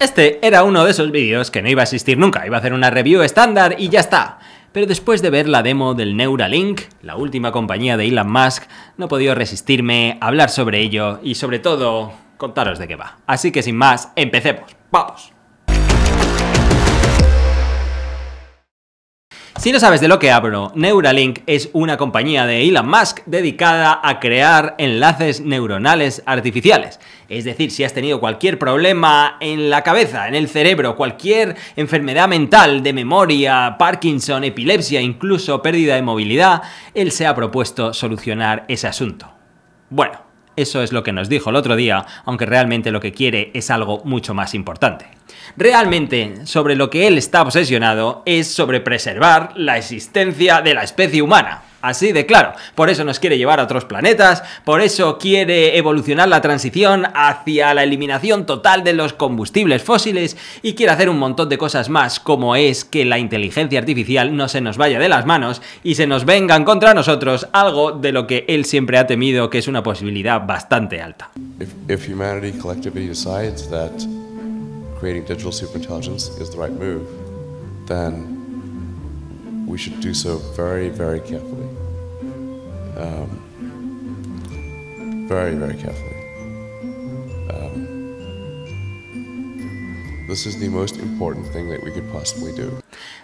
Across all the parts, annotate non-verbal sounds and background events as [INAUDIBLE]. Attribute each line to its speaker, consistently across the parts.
Speaker 1: Este era uno de esos vídeos que no iba a existir nunca, iba a hacer una review estándar y ya está. Pero después de ver la demo del Neuralink, la última compañía de Elon Musk, no he podido resistirme a hablar sobre ello y sobre todo contaros de qué va. Así que sin más, empecemos. ¡Vamos! Si no sabes de lo que hablo, Neuralink es una compañía de Elon Musk dedicada a crear enlaces neuronales artificiales. Es decir, si has tenido cualquier problema en la cabeza, en el cerebro, cualquier enfermedad mental de memoria, Parkinson, epilepsia, incluso pérdida de movilidad, él se ha propuesto solucionar ese asunto. Bueno, eso es lo que nos dijo el otro día, aunque realmente lo que quiere es algo mucho más importante. Realmente, sobre lo que él está obsesionado es sobre preservar la existencia de la especie humana. Así de claro. Por eso nos quiere llevar a otros planetas, por eso quiere evolucionar la transición hacia la eliminación total de los combustibles fósiles y quiere hacer un montón de cosas más, como es que la inteligencia artificial no se nos vaya de las manos y se nos vengan contra nosotros algo de lo que él siempre ha temido que es una posibilidad bastante alta. digital um, very, very carefully.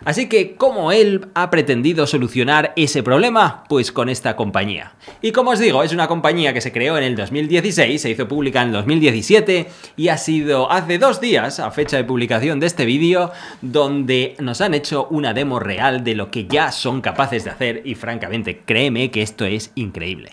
Speaker 1: Así que, ¿cómo él ha pretendido solucionar ese problema? Pues con esta compañía. Y como os digo, es una compañía que se creó en el 2016, se hizo pública en 2017 y ha sido hace dos días, a fecha de publicación de este vídeo, donde nos han hecho una demo real de lo que ya son capaces de hacer y francamente, créeme que esto es increíble.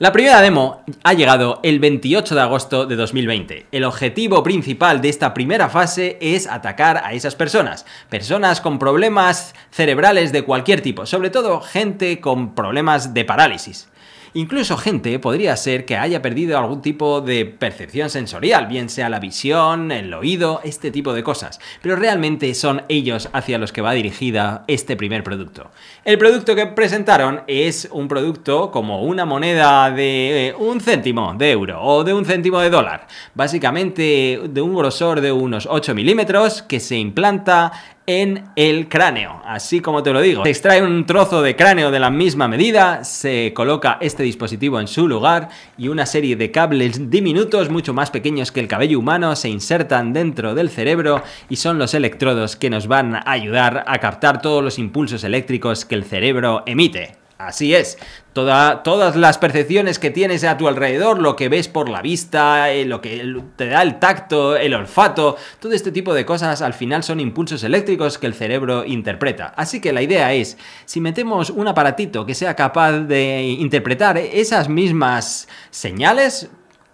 Speaker 1: La primera demo ha llegado el 28 de agosto de 2020. El objetivo principal de esta primera fase es atacar a esas personas, personas con problemas cerebrales de cualquier tipo, sobre todo gente con problemas de parálisis. Incluso gente podría ser que haya perdido algún tipo de percepción sensorial, bien sea la visión, el oído, este tipo de cosas. Pero realmente son ellos hacia los que va dirigida este primer producto. El producto que presentaron es un producto como una moneda de eh, un céntimo de euro o de un céntimo de dólar. Básicamente de un grosor de unos 8 milímetros que se implanta en el cráneo, así como te lo digo. Se extrae un trozo de cráneo de la misma medida, se coloca este dispositivo en su lugar y una serie de cables diminutos, mucho más pequeños que el cabello humano, se insertan dentro del cerebro y son los electrodos que nos van a ayudar a captar todos los impulsos eléctricos que el cerebro emite. Así es. todas las percepciones que tienes a tu alrededor, lo que ves por la vista, eh, lo que te da el tacto, el olfato, todo este tipo de cosas al final son impulsos eléctricos que el cerebro interpreta. Así que la idea es, si metemos un aparatito que sea capaz de interpretar esas mismas señales,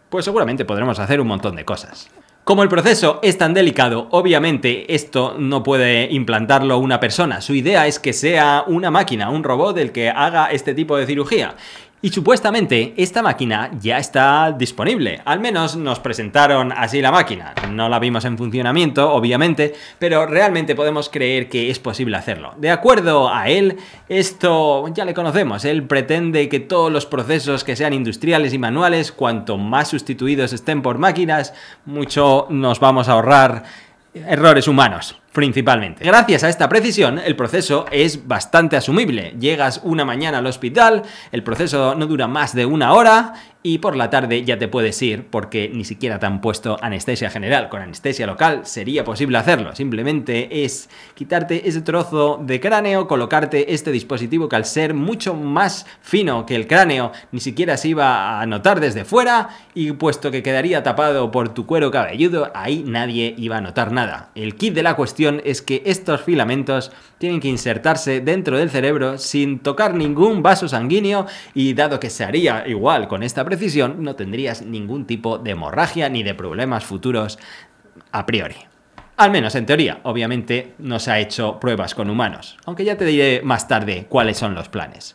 Speaker 1: pues seguramente podremos hacer un montón de cosas. Como el proceso es tan delicado, obviamente esto no puede implantarlo una persona. Su idea es que sea una máquina, un robot el que haga este tipo de cirugía. Y supuestamente esta máquina ya está disponible, al menos nos presentaron así la máquina. No la vimos en funcionamiento, obviamente, pero realmente podemos creer que es posible hacerlo. De acuerdo a él, esto ya le conocemos. Él pretende que todos los procesos que sean industriales y manuales, cuanto más sustituidos estén por máquinas, mucho nos vamos a ahorrar errores humanos principalmente. Gracias a esta precisión, el proceso es bastante asumible. Llegas una mañana al hospital, el proceso no dura más de una hora y por la tarde ya te puedes ir porque ni siquiera te han puesto anestesia general. Con anestesia local sería posible hacerlo. Simplemente es quitarte ese trozo de cráneo, colocarte este dispositivo que al ser mucho más fino que el cráneo ni siquiera se iba a notar desde fuera y puesto que quedaría tapado por tu cuero cabelludo, ahí nadie iba a notar nada. El kit de la cuestión es que estos filamentos tienen que insertarse dentro del cerebro sin tocar ningún vaso sanguíneo y dado que se haría igual con esta precisión, no tendrías ningún tipo de hemorragia ni de problemas futuros a priori. Al menos en teoría, obviamente no se ha hecho pruebas con humanos, aunque ya te diré más tarde cuáles son los planes.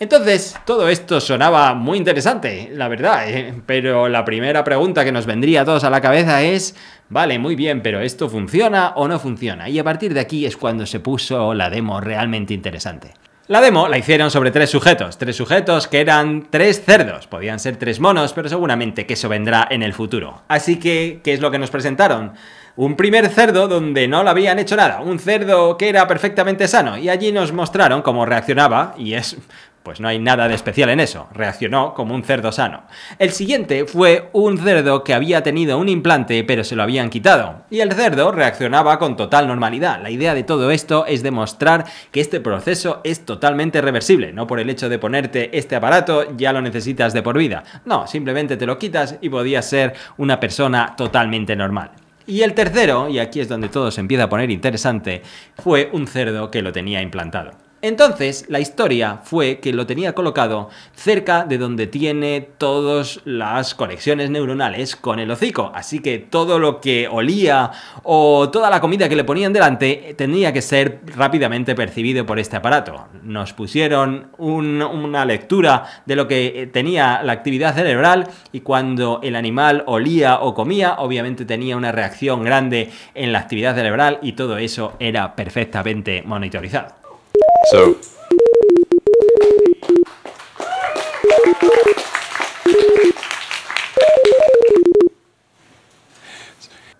Speaker 1: Entonces, todo esto sonaba muy interesante, la verdad, ¿eh? pero la primera pregunta que nos vendría a todos a la cabeza es, vale, muy bien, pero ¿esto funciona o no funciona? Y a partir de aquí es cuando se puso la demo realmente interesante. La demo la hicieron sobre tres sujetos, tres sujetos que eran tres cerdos, podían ser tres monos, pero seguramente que eso vendrá en el futuro. Así que, ¿qué es lo que nos presentaron? Un primer cerdo donde no le habían hecho nada, un cerdo que era perfectamente sano, y allí nos mostraron cómo reaccionaba, y es pues no hay nada de especial en eso, reaccionó como un cerdo sano. El siguiente fue un cerdo que había tenido un implante pero se lo habían quitado, y el cerdo reaccionaba con total normalidad. La idea de todo esto es demostrar que este proceso es totalmente reversible, no por el hecho de ponerte este aparato ya lo necesitas de por vida, no, simplemente te lo quitas y podías ser una persona totalmente normal. Y el tercero, y aquí es donde todo se empieza a poner interesante, fue un cerdo que lo tenía implantado. Entonces, la historia fue que lo tenía colocado cerca de donde tiene todas las conexiones neuronales con el hocico, así que todo lo que olía o toda la comida que le ponían delante tenía que ser rápidamente percibido por este aparato. Nos pusieron una lectura de lo que eh, tenía la actividad cerebral y cuando el animal olía o comía, obviamente tenía una reacción grande en la actividad cerebral y todo eso era perfectamente monitorizado.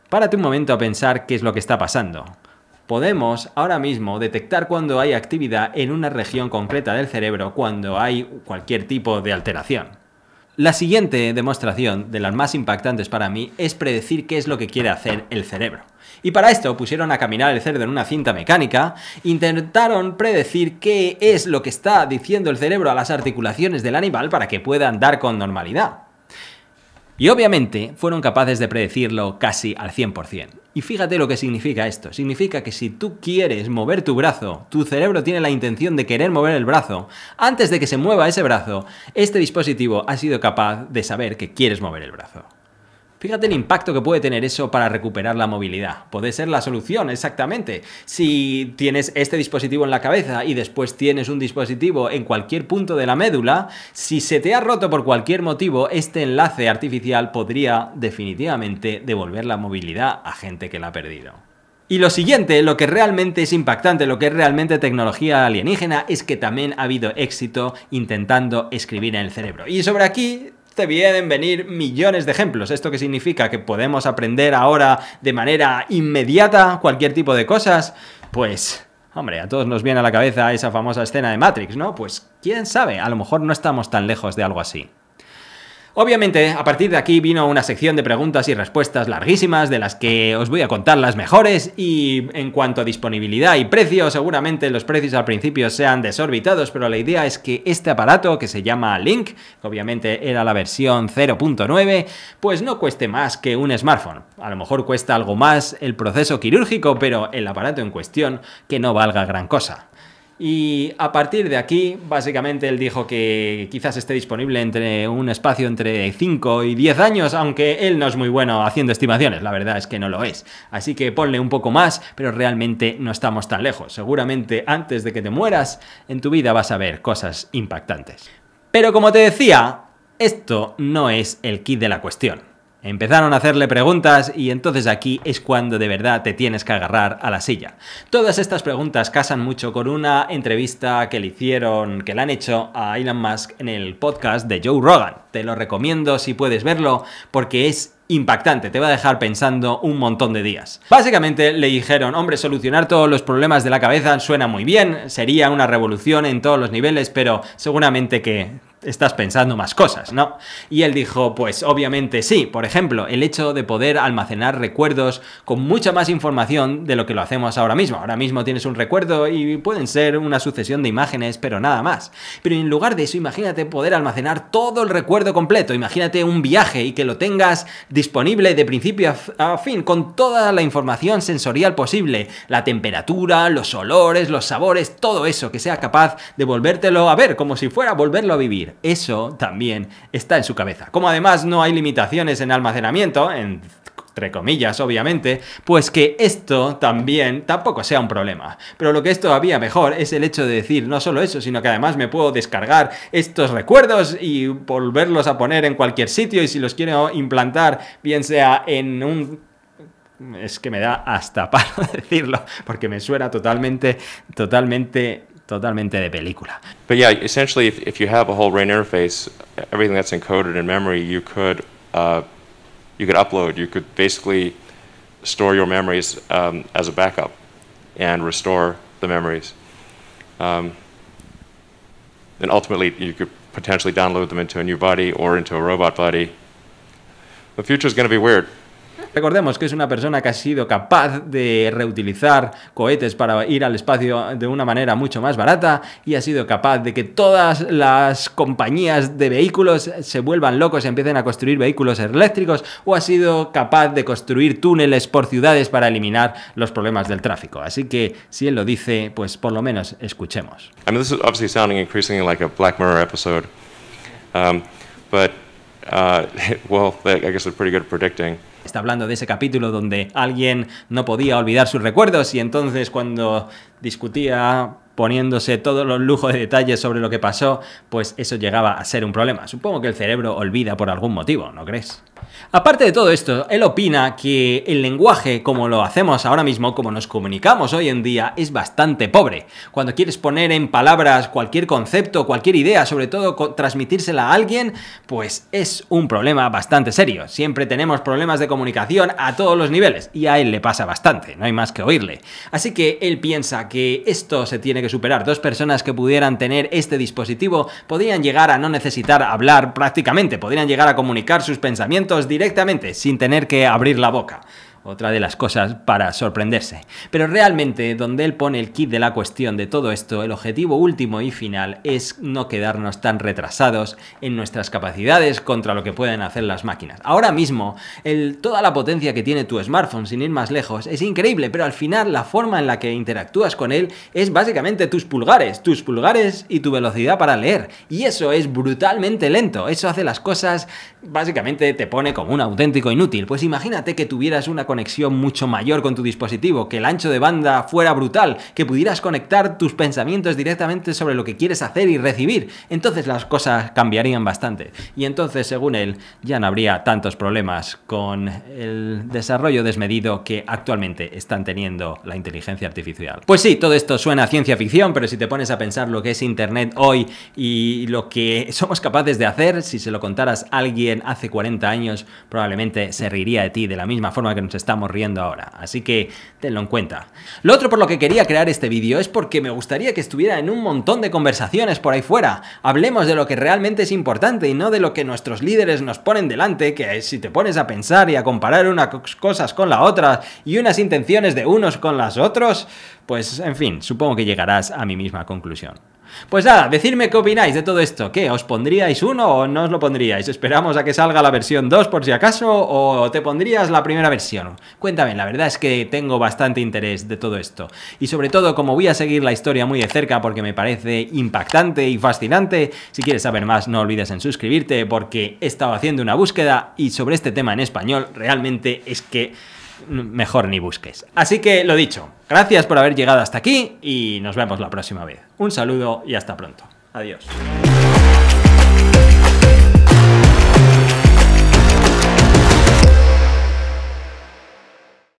Speaker 1: Párate un momento a pensar qué es lo que está pasando. Podemos ahora mismo detectar cuando hay actividad en una región concreta del cerebro cuando hay cualquier tipo de alteración. La siguiente demostración, de las más impactantes para mí, es predecir qué es lo que quiere hacer el cerebro. Y para esto pusieron a caminar el cerdo en una cinta mecánica, intentaron predecir qué es lo que está diciendo el cerebro a las articulaciones del animal para que pueda andar con normalidad. Y obviamente fueron capaces de predecirlo casi al 100%. Y fíjate lo que significa esto. Significa que si tú quieres mover tu brazo, tu cerebro tiene la intención de querer mover el brazo, antes de que se mueva ese brazo, este dispositivo ha sido capaz de saber que quieres mover el brazo. Fíjate el impacto que puede tener eso para recuperar la movilidad. Puede ser la solución, exactamente. Si tienes este dispositivo en la cabeza y después tienes un dispositivo en cualquier punto de la médula, si se te ha roto por cualquier motivo, este enlace artificial podría definitivamente devolver la movilidad a gente que la ha perdido. Y lo siguiente, lo que realmente es impactante, lo que es realmente tecnología alienígena, es que también ha habido éxito intentando escribir en el cerebro. Y sobre aquí Vienen venir millones de ejemplos. ¿Esto qué significa? ¿Que podemos aprender ahora de manera inmediata cualquier tipo de cosas? Pues... Hombre, a todos nos viene a la cabeza esa famosa escena de Matrix, ¿no? Pues quién sabe, a lo mejor no estamos tan lejos de algo así. Obviamente, a partir de aquí vino una sección de preguntas y respuestas larguísimas, de las que os voy a contar las mejores, y en cuanto a disponibilidad y precio, seguramente los precios al principio sean desorbitados, pero la idea es que este aparato, que se llama Link, obviamente era la versión 0.9, pues no cueste más que un smartphone. A lo mejor cuesta algo más el proceso quirúrgico, pero el aparato en cuestión que no valga gran cosa. Y a partir de aquí, básicamente él dijo que quizás esté disponible entre un espacio entre 5 y 10 años, aunque él no es muy bueno haciendo estimaciones, la verdad es que no lo es. Así que ponle un poco más, pero realmente no estamos tan lejos. Seguramente antes de que te mueras, en tu vida vas a ver cosas impactantes. Pero como te decía, esto no es el kit de la cuestión. Empezaron a hacerle preguntas y entonces aquí es cuando de verdad te tienes que agarrar a la silla. Todas estas preguntas casan mucho con una entrevista que le hicieron, que le han hecho a Elon Musk en el podcast de Joe Rogan. Te lo recomiendo si puedes verlo porque es impactante, te va a dejar pensando un montón de días. Básicamente le dijeron, hombre, solucionar todos los problemas de la cabeza suena muy bien, sería una revolución en todos los niveles, pero seguramente que estás pensando más cosas, ¿no? Y él dijo, pues obviamente sí, por ejemplo, el hecho de poder almacenar recuerdos con mucha más información de lo que lo hacemos ahora mismo. Ahora mismo tienes un recuerdo y pueden ser una sucesión de imágenes, pero nada más. Pero en lugar de eso, imagínate poder almacenar todo el recuerdo completo, imagínate un viaje y que lo tengas disponible de principio a fin, con toda la información sensorial posible, la temperatura, los olores, los sabores, todo eso, que sea capaz de volvértelo a ver, como si fuera volverlo a vivir eso también está en su cabeza. Como además no hay limitaciones en almacenamiento, en entre comillas, obviamente, pues que esto también tampoco sea un problema. Pero lo que es todavía mejor es el hecho de decir no solo eso, sino que además me puedo descargar estos recuerdos y volverlos a poner en cualquier sitio y si los quiero implantar, bien sea en un es que me da hasta para [LAUGHS] decirlo, porque me suena totalmente, totalmente totalmente de película. But yeah, essentially, if, if you have a whole RAIN interface, everything that's encoded in memory, you could uh, you could upload. You could basically store your memories um, as a backup and restore the memories. Um, and ultimately, you could potentially download them into a new body or into a robot body. The future is going to be weird. Recordemos que es una persona que ha sido capaz de reutilizar cohetes para ir al espacio de una manera mucho más barata y ha sido capaz de que todas las compañías de vehículos se vuelvan locos y empiecen a construir vehículos eléctricos o ha sido capaz de construir túneles por ciudades para eliminar los problemas del tráfico. Así que si él lo dice, pues por lo menos escuchemos. Está hablando de ese capítulo donde alguien no podía olvidar sus recuerdos y entonces cuando discutía poniéndose todos los lujos de detalles sobre lo que pasó, pues eso llegaba a ser un problema. Supongo que el cerebro olvida por algún motivo, ¿no crees? Aparte de todo esto, él opina que el lenguaje, como lo hacemos ahora mismo, como nos comunicamos hoy en día, es bastante pobre. Cuando quieres poner en palabras cualquier concepto, cualquier idea, sobre todo transmitírsela a alguien, pues es un problema bastante serio. Siempre tenemos problemas de comunicación a todos los niveles y a él le pasa bastante, no hay más que oírle. Así que él piensa que esto se tiene que superar. Dos personas que pudieran tener este dispositivo podrían llegar a no necesitar hablar prácticamente, podrían llegar a comunicar sus pensamientos directamente sin tener que abrir la boca otra de las cosas para sorprenderse. Pero realmente donde él pone el kit de la cuestión de todo esto, el objetivo último y final es no quedarnos tan retrasados en nuestras capacidades contra lo que pueden hacer las máquinas. Ahora mismo, toda la potencia que tiene tu smartphone, sin ir más lejos, es increíble, pero al final la forma en la que interactúas con él es básicamente tus pulgares, tus pulgares y tu velocidad para leer. Y eso es brutalmente lento, eso hace las cosas, básicamente te pone como un auténtico inútil. Pues imagínate que tuvieras una conexión mucho mayor con tu dispositivo, que el ancho de banda fuera brutal, que pudieras conectar tus pensamientos directamente sobre lo que quieres hacer y recibir. Entonces las cosas cambiarían bastante. Y entonces, según él, ya no habría tantos problemas con el desarrollo desmedido que actualmente están teniendo la inteligencia artificial. Pues sí, todo esto suena a ciencia ficción, pero si te pones a pensar lo que es Internet hoy y lo que somos capaces de hacer, si se lo contaras a alguien hace 40 años, probablemente se reiría de ti de la misma forma que nos estamos riendo ahora, así que tenlo en cuenta. Lo otro por lo que quería crear este vídeo es porque me gustaría que estuviera en un montón de conversaciones por ahí fuera. Hablemos de lo que realmente es importante y no de lo que nuestros líderes nos ponen delante, que si te pones a pensar y a comparar unas cosas con las otras y unas intenciones de unos con las otros, pues en fin, supongo que llegarás a mi misma conclusión. Pues nada, decidme qué opináis de todo esto. ¿Qué? ¿Os pondríais uno o no os lo pondríais? ¿Esperamos a que salga la versión 2 por si acaso? ¿O te pondrías la primera versión? Cuéntame, la verdad es que tengo bastante interés de todo esto. Y sobre todo, como voy a seguir la historia muy de cerca porque me parece impactante y fascinante, si quieres saber más no olvides en suscribirte porque he estado haciendo una búsqueda y sobre este tema en español realmente es que mejor ni busques. Así que lo dicho, gracias por haber llegado hasta aquí y nos vemos la próxima vez. Un saludo y hasta pronto. Adiós.